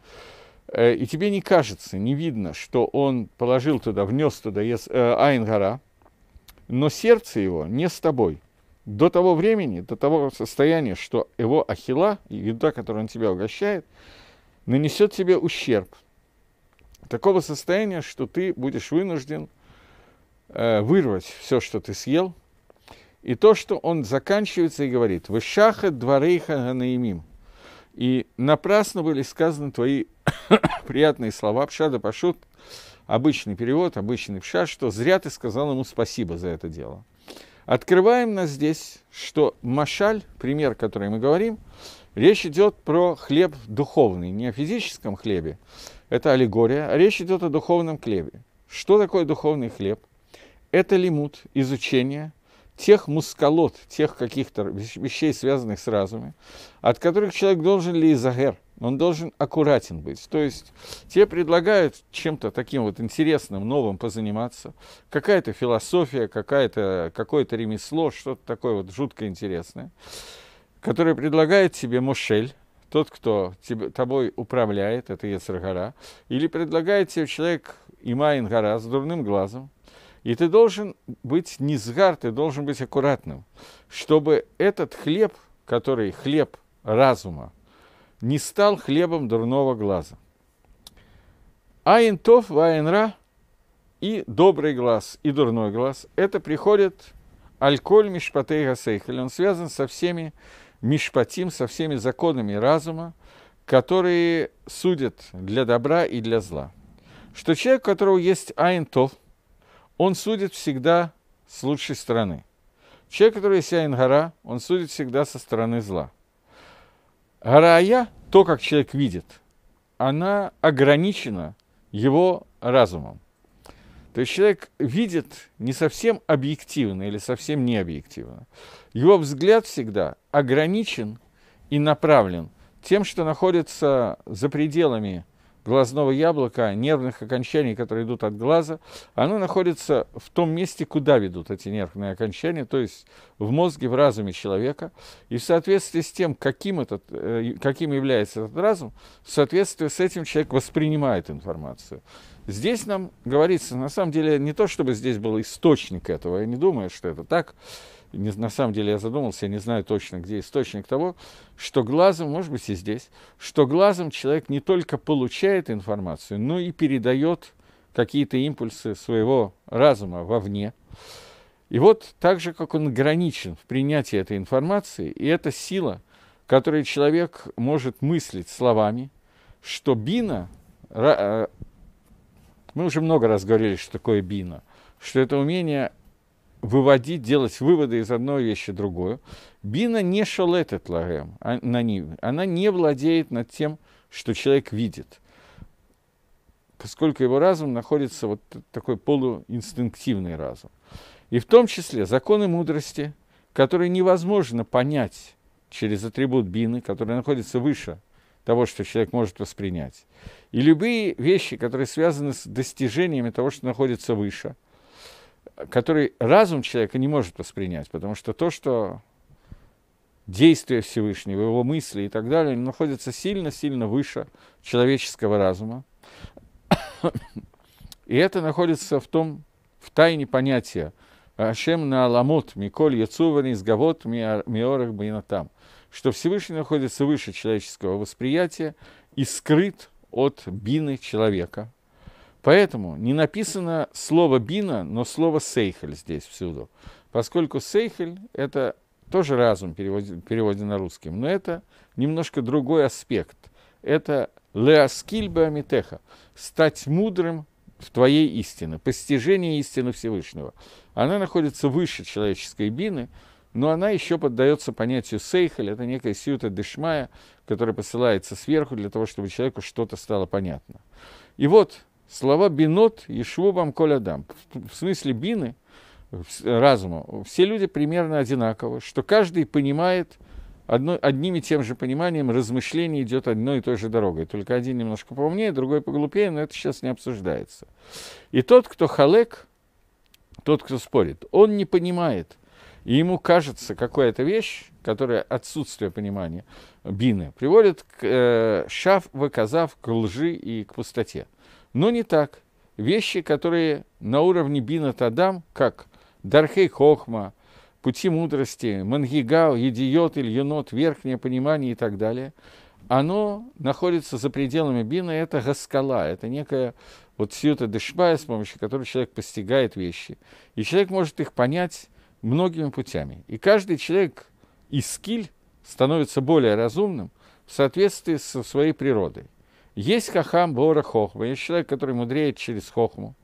э, и тебе не кажется, не видно, что он положил туда, внес туда э, Айнгара, но сердце его не с тобой – до того времени, до того состояния, что его ахила, еда, которую он тебя угощает, нанесет тебе ущерб. Такого состояния, что ты будешь вынужден э, вырвать все, что ты съел. И то, что он заканчивается и говорит, «Вышаха дворейха ганаимим». И напрасно были сказаны твои приятные слова, пшада пашут, обычный перевод, обычный пшат, что зря ты сказал ему спасибо за это дело – Открываем нас здесь, что Машаль, пример, который мы говорим, речь идет про хлеб духовный, не о физическом хлебе, это аллегория, а речь идет о духовном хлебе. Что такое духовный хлеб? Это лимут, изучение тех мускалот, тех каких-то вещей, связанных с разумом, от которых человек должен ли изагер – он должен аккуратен быть. То есть тебе предлагают чем-то таким вот интересным, новым позаниматься. Какая-то философия, какая-то, какое-то ремесло, что-то такое вот жутко интересное, которое предлагает тебе Мушель, тот, кто тебе, тобой управляет, это Ецаргара, или предлагает тебе человек Имаингара с дурным глазом, и ты должен быть низгар, ты должен быть аккуратным, чтобы этот хлеб, который хлеб разума, не стал хлебом дурного глаза. Айнтов, вайнра и добрый глаз, и дурной глаз – это приходит альколь мишпатей гасейхель. Он связан со всеми мишпатим, со всеми законами разума, которые судят для добра и для зла. Что человек, у которого есть айнтов, он судит всегда с лучшей стороны. Человек, который есть аингара, он судит всегда со стороны зла – Гарая, то, как человек видит, она ограничена его разумом. То есть человек видит не совсем объективно или совсем не объективно. Его взгляд всегда ограничен и направлен тем, что находится за пределами глазного яблока, нервных окончаний, которые идут от глаза, оно находится в том месте, куда ведут эти нервные окончания, то есть в мозге, в разуме человека. И в соответствии с тем, каким, этот, э, каким является этот разум, в соответствии с этим человек воспринимает информацию. Здесь нам говорится, на самом деле, не то, чтобы здесь был источник этого, я не думаю, что это так, не, на самом деле я задумался, я не знаю точно, где источник того, что глазом, может быть и здесь, что глазом человек не только получает информацию, но и передает какие-то импульсы своего разума вовне. И вот так же, как он ограничен в принятии этой информации, и эта сила, которой человек может мыслить словами, что бина, э, мы уже много раз говорили, что такое бина, что это умение выводить, делать выводы из одной вещи другую. Бина не шалетет лагем а, на ними. Она не владеет над тем, что человек видит. Поскольку его разум находится вот такой полуинстинктивный разум. И в том числе законы мудрости, которые невозможно понять через атрибут бины, который находится выше того, что человек может воспринять. И любые вещи, которые связаны с достижениями того, что находится выше – который разум человека не может воспринять, потому что то, что действие Всевышнего, его мысли и так далее, находится сильно-сильно выше человеческого разума. и это находится в том, в тайне понятия «Ашем на аламот, миколь яцувани сгавот миорах а, байнатам», что Всевышний находится выше человеческого восприятия и скрыт от бины человека – Поэтому не написано слово «бина», но слово «сейхель» здесь всюду. Поскольку «сейхель» — это тоже разум в переводе, переводе на русский, но это немножко другой аспект. Это «леаскильба амитеха» — стать мудрым в твоей истине, постижение истины Всевышнего. Она находится выше человеческой бины, но она еще поддается понятию сейхаль, это некая сиута дешмая, которая посылается сверху для того, чтобы человеку что-то стало понятно. И вот слова «бинот» и «швобам колядам». В смысле «бины» э, разума. Все люди примерно одинаковы, что каждый понимает одно, одним и тем же пониманием размышление идет одной и той же дорогой. Только один немножко поумнее, другой поглупее, но это сейчас не обсуждается. И тот, кто халек, тот, кто спорит, он не понимает, и ему кажется какая-то вещь, которая отсутствие понимания бины, приводит к э, шав, выказав к лжи и к пустоте но не так. Вещи, которые на уровне Бина Тадам, как Дархей Хохма, пути мудрости, Мангигал, Едиот, Ильюнот, верхнее понимание и так далее, оно находится за пределами Бина, это гаскала, это некая вот сьюта дешбая, с помощью которой человек постигает вещи. И человек может их понять многими путями. И каждый человек из скиль становится более разумным в соответствии со своей природой. Есть хахам бора хохма, есть человек, который мудреет через хохму.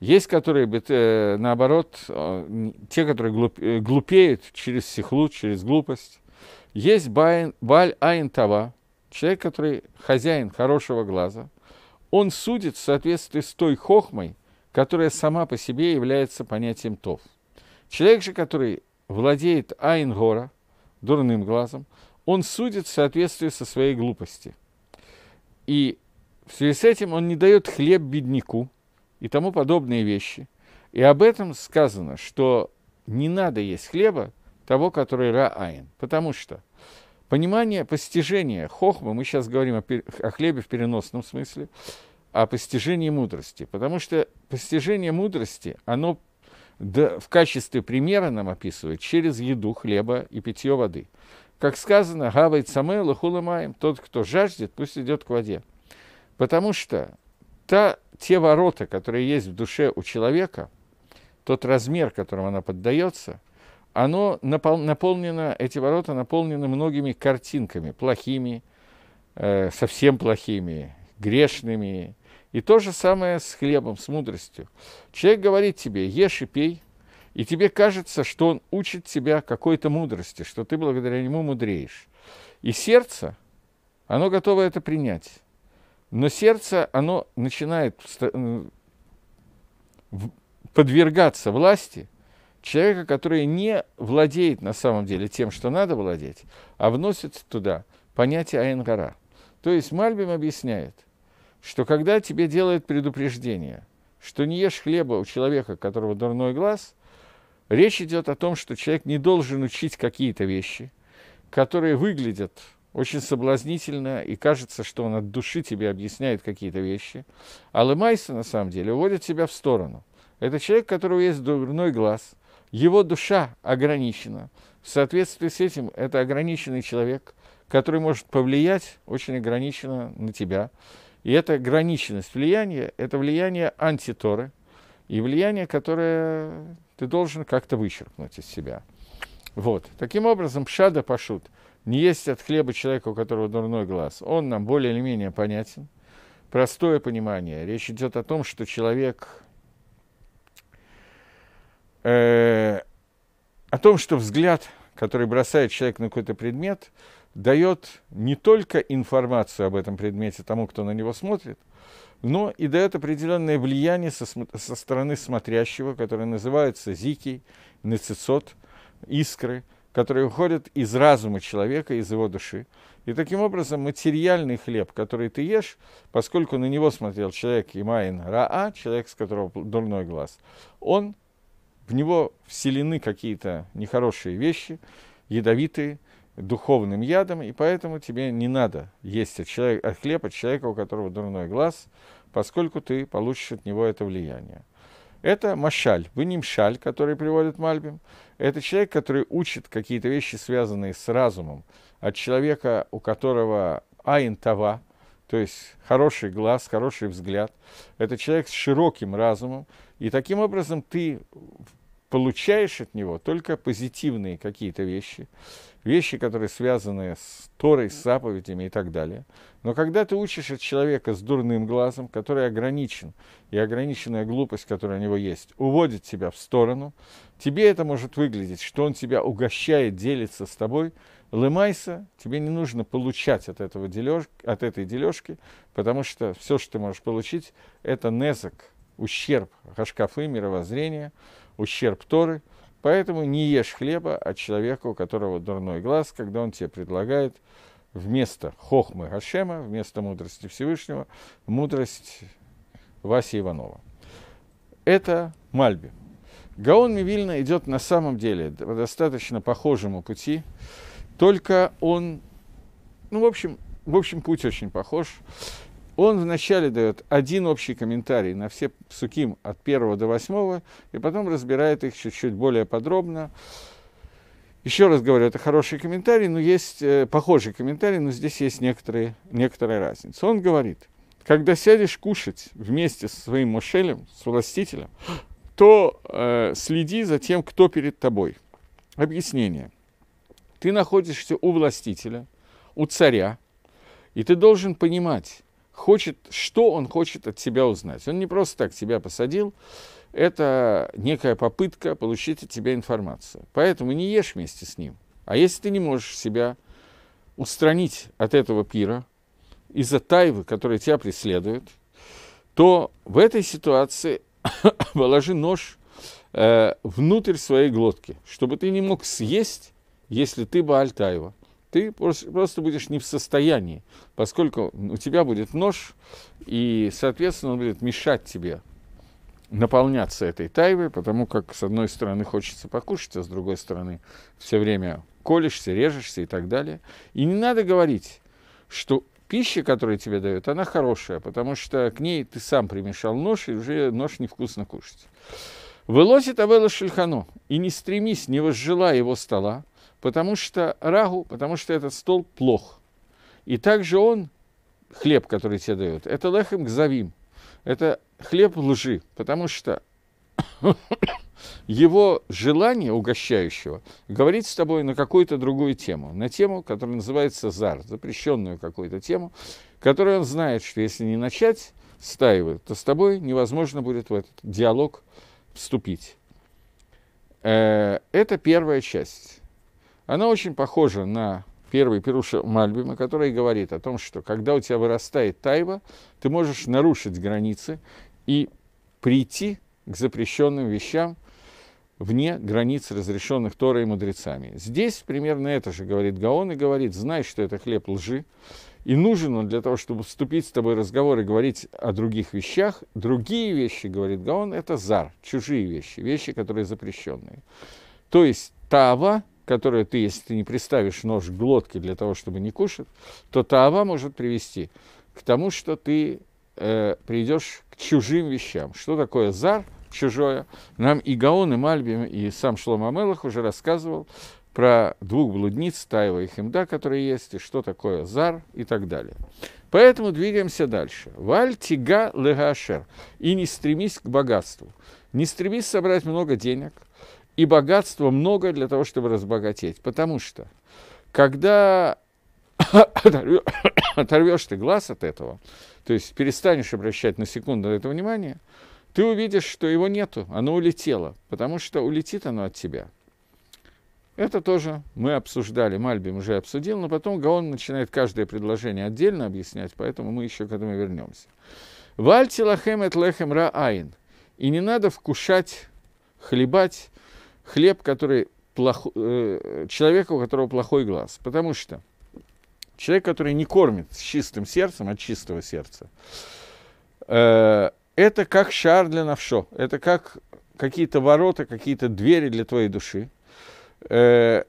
Есть, которые, э, наоборот, э, те, которые э, глупеют через сихлу, через глупость. Есть байн, баль айн тава, человек, который хозяин хорошего глаза. Он судит в соответствии с той хохмой, которая сама по себе является понятием тов. Человек же, который владеет гора, дурным глазом, он судит в соответствии со своей глупостью. И в связи с этим он не дает хлеб бедняку и тому подобные вещи. И об этом сказано, что не надо есть хлеба того, который Ра раайн, потому что понимание, постижение хохмы, мы сейчас говорим о, о хлебе в переносном смысле, о постижении мудрости, потому что постижение мудрости, оно да, в качестве примера нам описывает через еду хлеба и питье воды. Как сказано, гавайт саме лахуламаем, тот, кто жаждет, пусть идет к воде. Потому что та, те ворота, которые есть в душе у человека, тот размер, которым она поддается, оно напол- наполнено, эти ворота наполнены многими картинками, плохими, э, совсем плохими, грешными. И то же самое с хлебом, с мудростью. Человек говорит тебе, ешь и пей – и тебе кажется, что он учит тебя какой-то мудрости, что ты благодаря нему мудреешь. И сердце, оно готово это принять. Но сердце, оно начинает подвергаться власти человека, который не владеет на самом деле тем, что надо владеть, а вносит туда понятие Айнгара. То есть Мальбим объясняет, что когда тебе делают предупреждение, что не ешь хлеба у человека, у которого дурной глаз, Речь идет о том, что человек не должен учить какие-то вещи, которые выглядят очень соблазнительно, и кажется, что он от души тебе объясняет какие-то вещи. А Лемайса, на самом деле, уводит тебя в сторону. Это человек, у которого есть дурной глаз, его душа ограничена. В соответствии с этим, это ограниченный человек, который может повлиять очень ограниченно на тебя. И эта ограниченность влияния – это влияние антиторы – и влияние, которое ты должен как-то вычеркнуть из себя. Вот. Таким образом, пшада пашут. Не есть от хлеба человека, у которого дурной глаз. Он нам более или менее понятен. Простое понимание. Речь идет о том, что человек... Э, о том, что взгляд, который бросает человек на какой-то предмет, дает не только информацию об этом предмете тому, кто на него смотрит – но и дает определенное влияние со, со стороны смотрящего, которое называется зики, нецицот, искры, которые уходят из разума человека, из его души. И таким образом материальный хлеб, который ты ешь, поскольку на него смотрел человек Имаин Раа, человек, с которого дурной глаз, он, в него вселены какие-то нехорошие вещи, ядовитые, духовным ядом, и поэтому тебе не надо есть от, человека, от хлеба человека, у которого дурной глаз, поскольку ты получишь от него это влияние. Это машаль, вынимшаль, который приводит Мальбим. Это человек, который учит какие-то вещи, связанные с разумом, от человека, у которого айн тава, то есть хороший глаз, хороший взгляд. Это человек с широким разумом. И таким образом ты получаешь от него только позитивные какие-то вещи, вещи, которые связаны с Торой, с заповедями и так далее. Но когда ты учишь от человека с дурным глазом, который ограничен, и ограниченная глупость, которая у него есть, уводит тебя в сторону, тебе это может выглядеть, что он тебя угощает, делится с тобой, лымайся, тебе не нужно получать от, этого дележ, от этой дележки, потому что все, что ты можешь получить, это незак, ущерб хашкафы, мировоззрения, ущерб Торы. Поэтому не ешь хлеба от человека, у которого дурной глаз, когда он тебе предлагает вместо хохмы Гашема, вместо мудрости Всевышнего, мудрость Васи Иванова. Это Мальби. Гаон Мивильна идет на самом деле по достаточно похожему пути, только он, ну, в общем, в общем, путь очень похож он вначале дает один общий комментарий на все суким от первого до восьмого, и потом разбирает их чуть-чуть более подробно. Еще раз говорю, это хороший комментарий, но есть э, похожий комментарий, но здесь есть некоторые, некоторая разница. Он говорит, когда сядешь кушать вместе со своим мушелем, с властителем, то э, следи за тем, кто перед тобой. Объяснение. Ты находишься у властителя, у царя, и ты должен понимать, хочет, что он хочет от тебя узнать. Он не просто так тебя посадил, это некая попытка получить от тебя информацию. Поэтому не ешь вместе с ним. А если ты не можешь себя устранить от этого пира, из-за тайвы, которая тебя преследует, то в этой ситуации положи нож э, внутрь своей глотки, чтобы ты не мог съесть, если ты бы аль тайва ты просто будешь не в состоянии, поскольку у тебя будет нож, и, соответственно, он будет мешать тебе наполняться этой тайвой, потому как с одной стороны хочется покушать, а с другой стороны все время колешься, режешься и так далее. И не надо говорить, что пища, которую тебе дают, она хорошая, потому что к ней ты сам примешал нож, и уже нож невкусно кушать. Вылосит Авела Шельхану, и не стремись, не возжелай его стола, потому что рагу, потому что этот стол плох. И также он, хлеб, который тебе дают, это лехем кзавим, это хлеб лжи, потому что его желание угощающего говорить с тобой на какую-то другую тему, на тему, которая называется зар, запрещенную какую-то тему, которую он знает, что если не начать стаивы, то с тобой невозможно будет в этот диалог вступить. Э, это первая часть. Она очень похожа на первый Пируша Мальбима, который говорит о том, что когда у тебя вырастает тайва, ты можешь нарушить границы и прийти к запрещенным вещам вне границ, разрешенных Торой и мудрецами. Здесь примерно это же говорит Гаон и говорит, знай, что это хлеб лжи, и нужен он для того, чтобы вступить с тобой в разговор и говорить о других вещах. Другие вещи, говорит Гаон, это зар, чужие вещи, вещи, которые запрещенные. То есть тава которое ты, если ты не приставишь нож к глотке для того, чтобы не кушать, то таава может привести к тому, что ты э, придешь к чужим вещам. Что такое зар, чужое? Нам и Гаон, и Мальбим, и сам Шлома Мелах уже рассказывал про двух блудниц, Таева и Химда, которые есть, и что такое зар и так далее. Поэтому двигаемся дальше. Валь тига легашер. И не стремись к богатству. Не стремись собрать много денег – и богатства много для того, чтобы разбогатеть. Потому что, когда оторвешь ты глаз от этого, то есть перестанешь обращать на секунду на это внимание, ты увидишь, что его нету, оно улетело, потому что улетит оно от тебя. Это тоже мы обсуждали, Мальбим уже обсудил, но потом Гаон начинает каждое предложение отдельно объяснять, поэтому мы еще к этому вернемся. Вальти лахем эт лехем ра айн. И не надо вкушать, хлебать хлеб, который плох... э, человека, у которого плохой глаз. Потому что человек, который не кормит с чистым сердцем, от чистого сердца, э, это как шар для навшо, это как какие-то ворота, какие-то двери для твоей души. Э,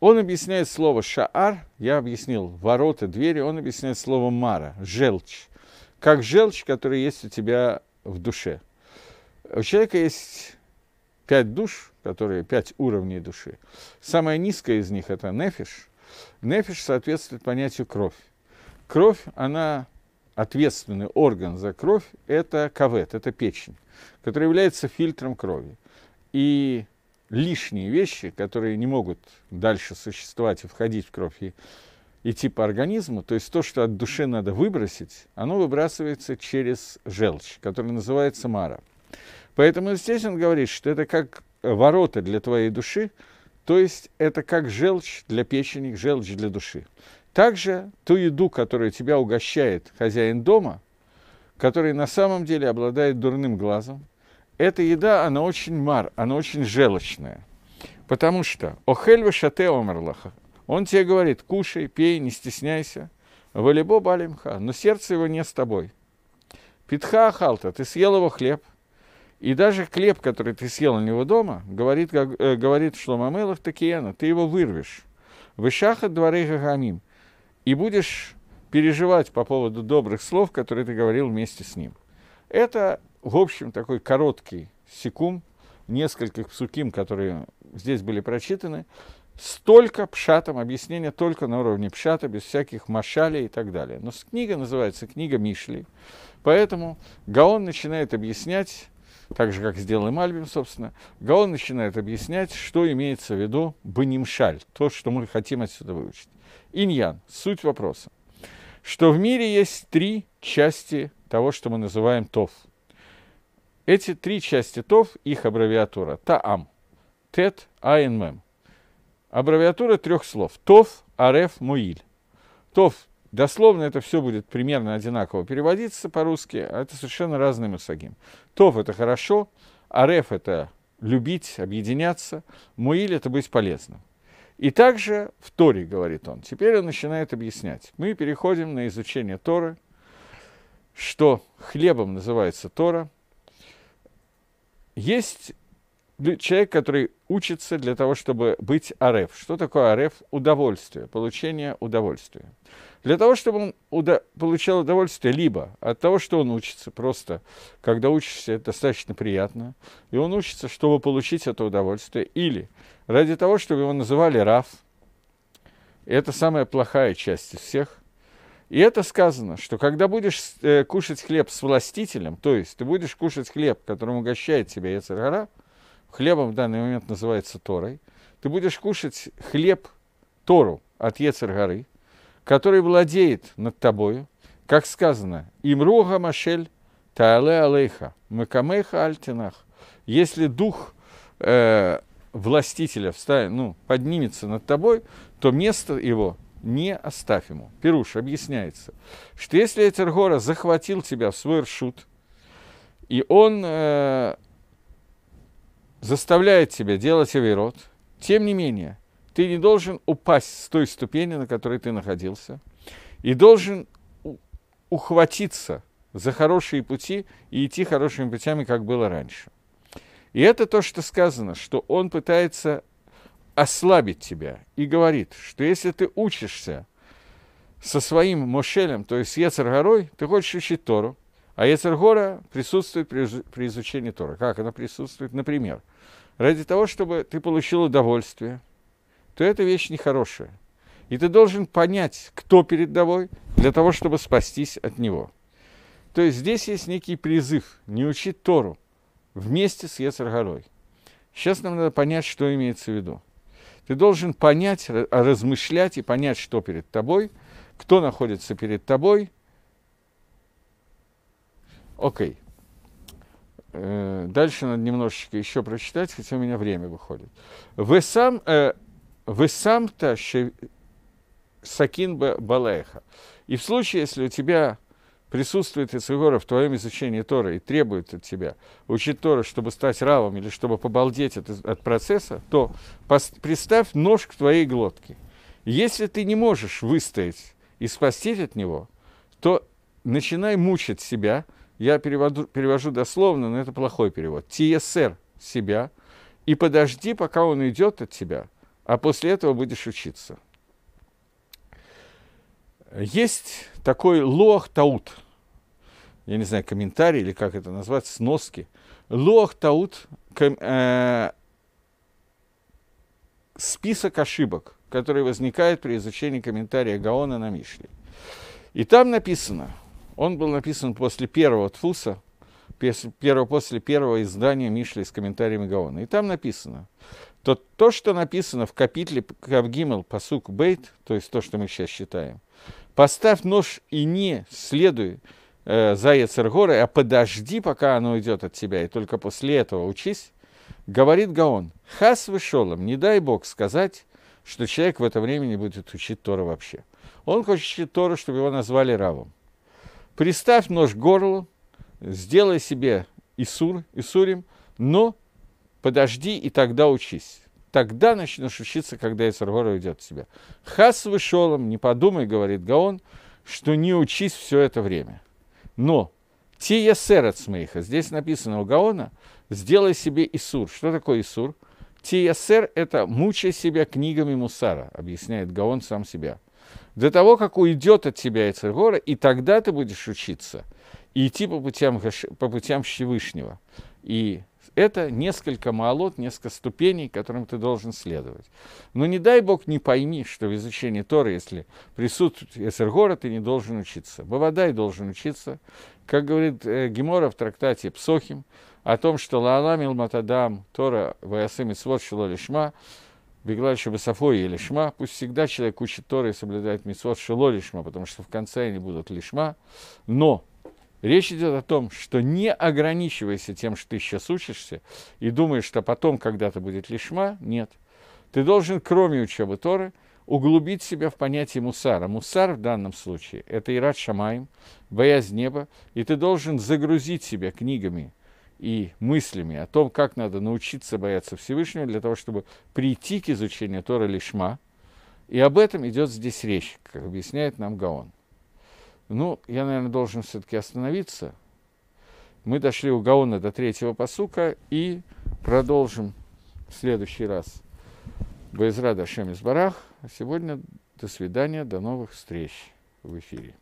он объясняет слово шаар, я объяснил, ворота, двери, он объясняет слово мара, желчь, как желчь, которая есть у тебя в душе. У человека есть Пять душ, которые пять уровней души. Самая низкая из них – это нефиш. Нефиш соответствует понятию кровь. Кровь, она ответственный орган за кровь – это кавет, это печень, которая является фильтром крови. И лишние вещи, которые не могут дальше существовать и входить в кровь и идти по организму, то есть то, что от души надо выбросить, оно выбрасывается через желчь, которая называется мара. Поэтому здесь он говорит, что это как ворота для твоей души, то есть это как желчь для печени, желчь для души. Также ту еду, которую тебя угощает хозяин дома, который на самом деле обладает дурным глазом, эта еда, она очень мар, она очень желчная. Потому что «Охельва шате омерлаха» Он тебе говорит, кушай, пей, не стесняйся. Валибо балимха, но сердце его не с тобой. Питха ахалта, ты съел его хлеб, и даже хлеб, который ты съел у него дома, говорит, как, э, говорит Шлома Мелах Такиена, ты его вырвешь. Вышаха дворы Гагамим. И будешь переживать по поводу добрых слов, которые ты говорил вместе с ним. Это, в общем, такой короткий секум нескольких псуким, которые здесь были прочитаны, столько пшатом, объяснение только на уровне пшата, без всяких машалей и так далее. Но книга называется «Книга Мишли», поэтому Гаон начинает объяснять так же, как сделал и Мальбим, собственно, Гаон начинает объяснять, что имеется в виду Банимшаль, то, что мы хотим отсюда выучить. Иньян, суть вопроса, что в мире есть три части того, что мы называем ТОВ. Эти три части ТОВ, их аббревиатура ТААМ, ТЭТ, АНМ. Аббревиатура трех слов. ТОВ, АРЕФ, МУИЛь. ТОВ Дословно это все будет примерно одинаково переводиться по-русски, а это совершенно разные мусагим. Тов – это хорошо, ареф – это любить, объединяться, муиль – это быть полезным. И также в Торе, говорит он, теперь он начинает объяснять. Мы переходим на изучение Торы, что хлебом называется Тора. Есть человек, который учится для того, чтобы быть ареф. Что такое ареф? Удовольствие, получение удовольствия для того, чтобы он уда- получал удовольствие либо от того, что он учится, просто когда учишься, это достаточно приятно, и он учится, чтобы получить это удовольствие, или ради того, чтобы его называли Раф, это самая плохая часть из всех, и это сказано, что когда будешь э, кушать хлеб с властителем, то есть ты будешь кушать хлеб, которым угощает тебя Яцергара, хлебом в данный момент называется Торой, ты будешь кушать хлеб Тору от Ецергары, который владеет над тобою, как сказано, «Имруга Машель Таале Алейха, Макамеха Альтинах». Если дух э, властителя встанет, ну, поднимется над тобой, то место его не оставь ему. Пируш объясняется, что если Этергора захватил тебя в свой ршут, и он э, заставляет тебя делать авирот, тем не менее, ты не должен упасть с той ступени, на которой ты находился, и должен ухватиться за хорошие пути и идти хорошими путями, как было раньше. И это то, что сказано, что он пытается ослабить тебя и говорит, что если ты учишься со своим Мошелем, то есть Ецаргорой, ты хочешь учить Тору, а Ецаргора присутствует при, при изучении Тора. Как она присутствует? Например, ради того, чтобы ты получил удовольствие – то это вещь нехорошая. И ты должен понять, кто перед тобой, для того, чтобы спастись от него. То есть здесь есть некий призыв не учить Тору вместе с Ецаргарой. Сейчас нам надо понять, что имеется в виду. Ты должен понять, а размышлять и понять, что перед тобой, кто находится перед тобой. Окей. Э, дальше надо немножечко еще прочитать, хотя у меня время выходит. Вы сам, э, вы сам то сакин балеха. И в случае, если у тебя присутствует Ицегора в твоем изучении Торы и требует от тебя учить Торы, чтобы стать равом или чтобы побалдеть от, от процесса, то представь нож к твоей глотке. Если ты не можешь выстоять и спастись от него, то начинай мучить себя. Я переводу, перевожу дословно, но это плохой перевод. Тиесер себя. И подожди, пока он идет от тебя, а после этого будешь учиться. Есть такой лох таут, я не знаю, комментарий или как это назвать, сноски. Лох таут э, список ошибок, которые возникают при изучении комментария Гаона на Мишле. И там написано, он был написан после первого тфуса, первого, после первого издания Мишли с комментариями Гаона. И там написано, то то, что написано в капитле Кавгимел по Бейт, то есть то, что мы сейчас считаем, поставь нож и не следуй э, за Яцергорой, а подожди, пока оно уйдет от тебя, и только после этого учись, говорит Гаон, хас вышелом, не дай Бог сказать, что человек в это время не будет учить Тора вообще. Он хочет учить Тора, чтобы его назвали Равом. Приставь нож к горлу, сделай себе Исур, Исурим, но подожди и тогда учись. Тогда начнешь учиться, когда Исаргор уйдет от тебя. Хас вышел, не подумай, говорит Гаон, что не учись все это время. Но те ясерец моих, а здесь написано у Гаона, сделай себе Исур. Что такое Исур? Те ясер – это мучай себя книгами Мусара, объясняет Гаон сам себя. До того, как уйдет от тебя Эцергора, и тогда ты будешь учиться и идти по путям, по путям Всевышнего. И это несколько молот, несколько ступеней, которым ты должен следовать. Но не дай бог не пойми, что в изучении Тора, если присутствует Эсергора, ты не должен учиться. Бавадай должен учиться. Как говорит э, Гемора в трактате Псохим, о том, что Лаалам Матадам Тора Ваясым и Свод лишма Беглача Басафой и Лишма, пусть всегда человек учит Тора и соблюдает Мисвод лишма, потому что в конце они будут Лишма, но Речь идет о том, что не ограничивайся тем, что ты сейчас учишься, и думаешь, что потом когда-то будет лишма. Нет. Ты должен, кроме учебы Торы, углубить себя в понятие мусара. Мусар в данном случае – это Ират Шамаем, боязнь неба, и ты должен загрузить себя книгами и мыслями о том, как надо научиться бояться Всевышнего для того, чтобы прийти к изучению Торы Лишма. И об этом идет здесь речь, как объясняет нам Гаон. Ну, я, наверное, должен все-таки остановиться. Мы дошли у Гаона до третьего посука и продолжим в следующий раз. Боизрада из Барах. А сегодня до свидания, до новых встреч в эфире.